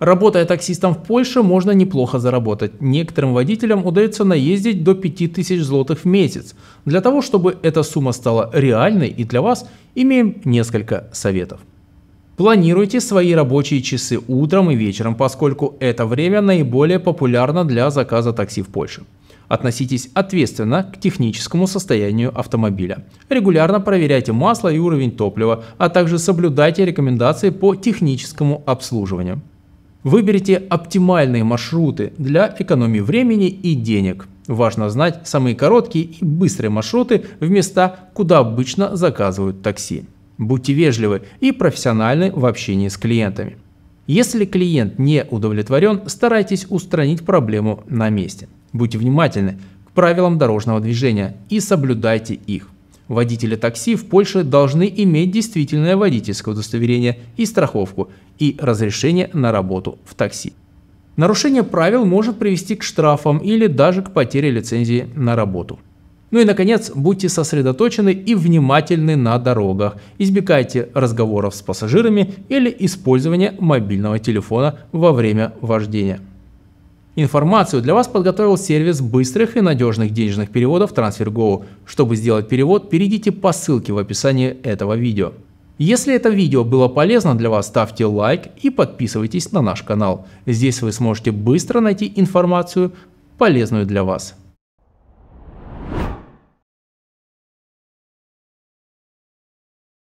Работая таксистом в Польше, можно неплохо заработать. Некоторым водителям удается наездить до 5000 злотых в месяц. Для того, чтобы эта сумма стала реальной и для вас, имеем несколько советов. Планируйте свои рабочие часы утром и вечером, поскольку это время наиболее популярно для заказа такси в Польше. Относитесь ответственно к техническому состоянию автомобиля. Регулярно проверяйте масло и уровень топлива, а также соблюдайте рекомендации по техническому обслуживанию. Выберите оптимальные маршруты для экономии времени и денег. Важно знать самые короткие и быстрые маршруты в места, куда обычно заказывают такси. Будьте вежливы и профессиональны в общении с клиентами. Если клиент не удовлетворен, старайтесь устранить проблему на месте. Будьте внимательны к правилам дорожного движения и соблюдайте их. Водители такси в Польше должны иметь действительное водительское удостоверение и страховку, и разрешение на работу в такси. Нарушение правил может привести к штрафам или даже к потере лицензии на работу. Ну и, наконец, будьте сосредоточены и внимательны на дорогах. Избегайте разговоров с пассажирами или использования мобильного телефона во время вождения. Информацию для вас подготовил сервис быстрых и надежных денежных переводов TransferGo. Чтобы сделать перевод, перейдите по ссылке в описании этого видео. Если это видео было полезно для вас, ставьте лайк и подписывайтесь на наш канал. Здесь вы сможете быстро найти информацию, полезную для вас.